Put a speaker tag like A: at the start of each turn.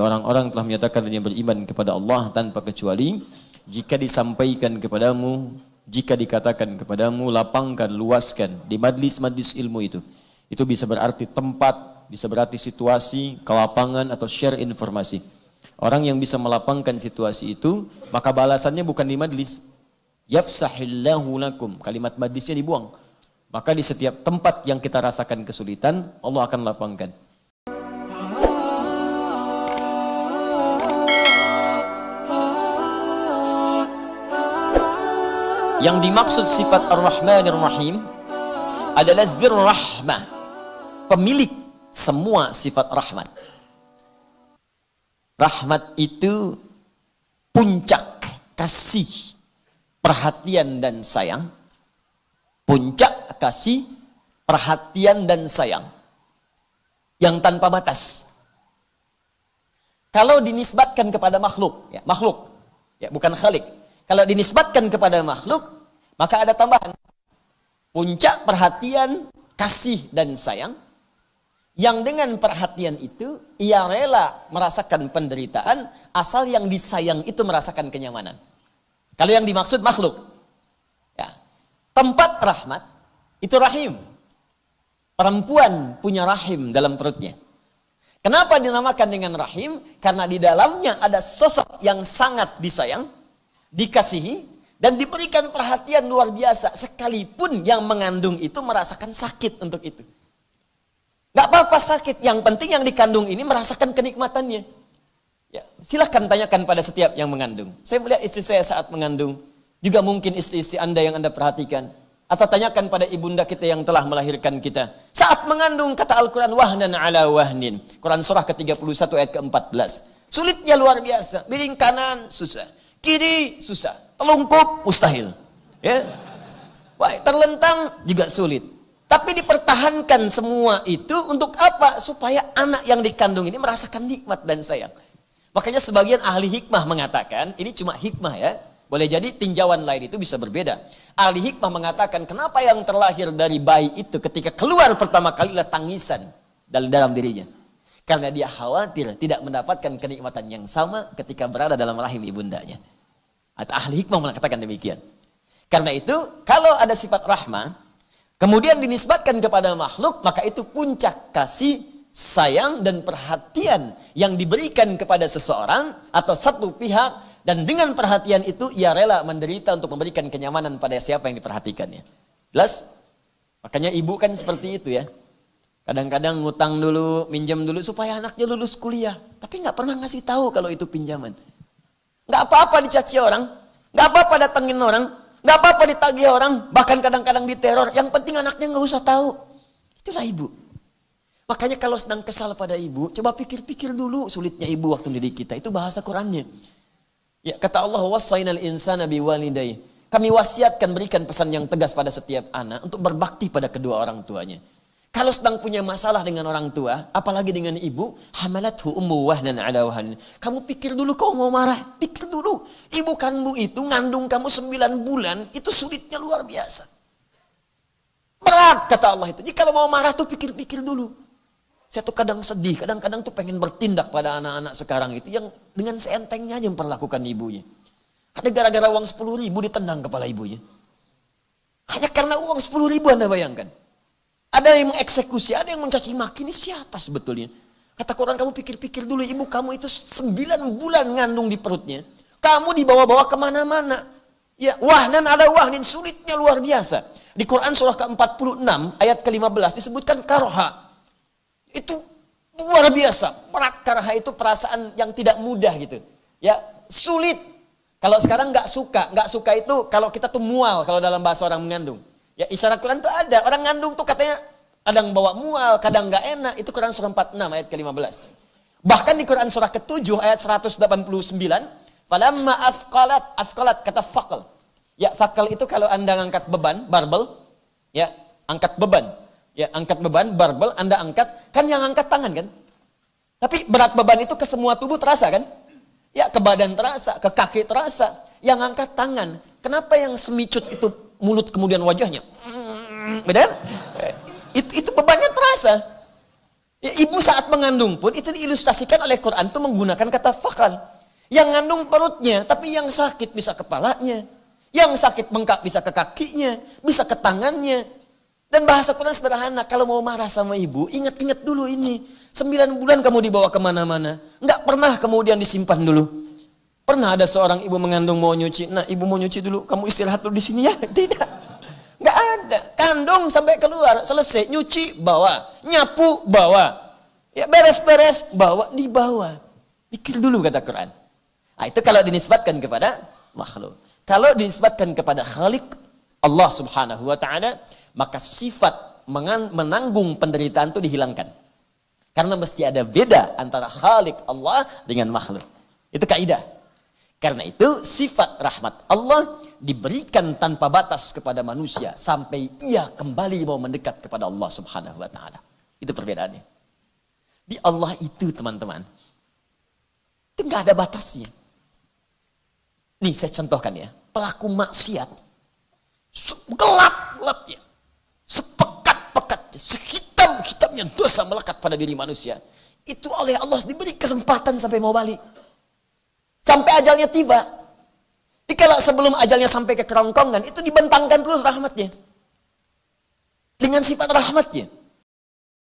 A: Orang-orang telah menyatakan yang beriman kepada Allah tanpa kecuali jika disampaikan kepadamu, jika dikatakan kepadamu, lapangkan, luaskan di majlis-majlis ilmu itu. Itu bisa berarti tempat, bisa berarti situasi, kelapangan atau share informasi. Orang yang bisa melapangkan situasi itu, maka balasannya bukan di majlis. Yafsahillahu lakum. Kalimat majlisnya dibuang. Maka di setiap tempat yang kita rasakan kesulitan, Allah akan lapangkan. Yang dimaksud sifat ar rahman ar Rahim adalah zir Rahmah, pemilik semua sifat rahmat. Rahmat itu puncak kasih, perhatian dan sayang. Puncak kasih, perhatian dan sayang. Yang tanpa batas. Kalau dinisbatkan kepada makhluk, ya, makhluk, ya, bukan khalik, kalau dinisbatkan kepada makhluk, maka ada tambahan. Puncak perhatian, kasih dan sayang. Yang dengan perhatian itu, ia rela merasakan penderitaan asal yang disayang itu merasakan kenyamanan. Kalau yang dimaksud makhluk. Ya. Tempat rahmat, itu rahim. Perempuan punya rahim dalam perutnya. Kenapa dinamakan dengan rahim? Karena di dalamnya ada sosok yang sangat disayang, dikasihi dan diberikan perhatian luar biasa sekalipun yang mengandung itu merasakan sakit untuk itu. Gak apa-apa sakit, yang penting yang dikandung ini merasakan kenikmatannya. Ya, silahkan tanyakan pada setiap yang mengandung. Saya melihat istri saya saat mengandung, juga mungkin istri-istri Anda yang Anda perhatikan. Atau tanyakan pada ibunda kita yang telah melahirkan kita. Saat mengandung kata Al-Quran, wahnan ala wahnin. Quran surah ke-31 ayat ke-14. Sulitnya luar biasa, miring kanan susah Kiri susah, telungkup mustahil. Ya. Baik, terlentang juga sulit. Tapi dipertahankan semua itu untuk apa? Supaya anak yang dikandung ini merasakan nikmat dan sayang. Makanya sebagian ahli hikmah mengatakan, ini cuma hikmah ya. Boleh jadi tinjauan lain itu bisa berbeda. Ahli hikmah mengatakan, kenapa yang terlahir dari bayi itu ketika keluar pertama kali adalah tangisan dalam, dalam dirinya. Karena dia khawatir tidak mendapatkan kenikmatan yang sama ketika berada dalam rahim ibundanya. Atau ahli hikmah mengatakan demikian. Karena itu, kalau ada sifat rahmah, kemudian dinisbatkan kepada makhluk, maka itu puncak kasih, sayang, dan perhatian yang diberikan kepada seseorang atau satu pihak, dan dengan perhatian itu ia rela menderita untuk memberikan kenyamanan pada siapa yang diperhatikannya. Jelas? Makanya ibu kan seperti itu ya. Kadang-kadang ngutang dulu, minjam dulu supaya anaknya lulus kuliah. Tapi nggak pernah ngasih tahu kalau itu pinjaman. Gak apa-apa dicaci orang. Gak apa-apa datangin orang. Gak apa-apa ditagih orang. Bahkan kadang-kadang diteror. Yang penting anaknya gak usah tahu. Itulah ibu. Makanya kalau sedang kesal pada ibu, coba pikir-pikir dulu sulitnya ibu waktu mendidik kita. Itu bahasa Qurannya. Ya, kata Allah, wasainal insana biwalidayh. Kami wasiatkan berikan pesan yang tegas pada setiap anak untuk berbakti pada kedua orang tuanya. Kalau sedang punya masalah dengan orang tua, apalagi dengan ibu, hamalathu ummu wahnan ala wahan. Kamu pikir dulu kau mau marah, pikir dulu. Ibu kandung itu ngandung kamu sembilan bulan, itu sulitnya luar biasa. Berat kata Allah itu. Jadi kalau mau marah tuh pikir-pikir dulu. Saya tuh kadang sedih, kadang-kadang tuh pengen bertindak pada anak-anak sekarang itu yang dengan seentengnya aja memperlakukan ibunya. Ada gara-gara uang sepuluh ribu ditendang kepala ibunya. Hanya karena uang sepuluh ribu Anda bayangkan. Ada yang mengeksekusi, ada yang mencaci maki. Ini siapa sebetulnya? Kata Quran kamu pikir-pikir dulu ibu kamu itu 9 bulan ngandung di perutnya. Kamu dibawa-bawa kemana-mana. Ya, wah wahnan ada wah, wahnin sulitnya luar biasa. Di Quran surah ke-46 ayat ke-15 disebutkan karoha. Itu luar biasa. berat karoha itu perasaan yang tidak mudah gitu. Ya, sulit. Kalau sekarang nggak suka, nggak suka itu kalau kita tuh mual kalau dalam bahasa orang mengandung. Ya isyarat Quran itu ada. Orang ngandung tuh katanya kadang bawa mual, kadang nggak enak. Itu Quran surah 46 ayat ke-15. Bahkan di Quran surah ke-7 ayat 189, falamma asqalat asqalat kata fakal. Ya fakal itu kalau Anda angkat beban, barbel, ya angkat beban. Ya angkat beban, barbel, Anda angkat, kan yang angkat tangan kan? Tapi berat beban itu ke semua tubuh terasa kan? Ya ke badan terasa, ke kaki terasa. Yang angkat tangan, kenapa yang semicut itu mulut kemudian wajahnya. Benar? Kan? Itu, itu bebannya terasa. Ya, ibu saat mengandung pun itu diilustrasikan oleh Quran itu menggunakan kata fakal. Yang ngandung perutnya, tapi yang sakit bisa kepalanya. Yang sakit bengkak bisa ke kakinya, bisa ke tangannya. Dan bahasa Quran sederhana, kalau mau marah sama ibu, ingat-ingat dulu ini. Sembilan bulan kamu dibawa kemana-mana. Nggak pernah kemudian disimpan dulu. Pernah ada seorang ibu mengandung mau nyuci. Nah, ibu mau nyuci dulu. Kamu istirahat dulu di sini ya. Tidak. Nggak ada. Kandung sampai keluar. Selesai. Nyuci, bawa. Nyapu, bawa. Ya beres-beres, bawa. Dibawa. Pikir dulu kata Quran. Nah, itu kalau dinisbatkan kepada makhluk. Kalau dinisbatkan kepada khalik, Allah subhanahu wa ta'ala, maka sifat menanggung penderitaan itu dihilangkan. Karena mesti ada beda antara khalik Allah dengan makhluk. Itu kaidah. Karena itu sifat rahmat Allah diberikan tanpa batas kepada manusia sampai ia kembali mau mendekat kepada Allah Subhanahu wa taala. Itu perbedaannya. Di Allah itu teman-teman itu nggak ada batasnya. Nih saya contohkan ya, pelaku maksiat gelap-gelapnya, sepekat-pekatnya, sehitam-hitamnya dosa melekat pada diri manusia. Itu oleh Allah diberi kesempatan sampai mau balik. Sampai ajalnya tiba. Jadi kalau sebelum ajalnya sampai ke kerongkongan, itu dibentangkan terus rahmatnya. Dengan sifat rahmatnya.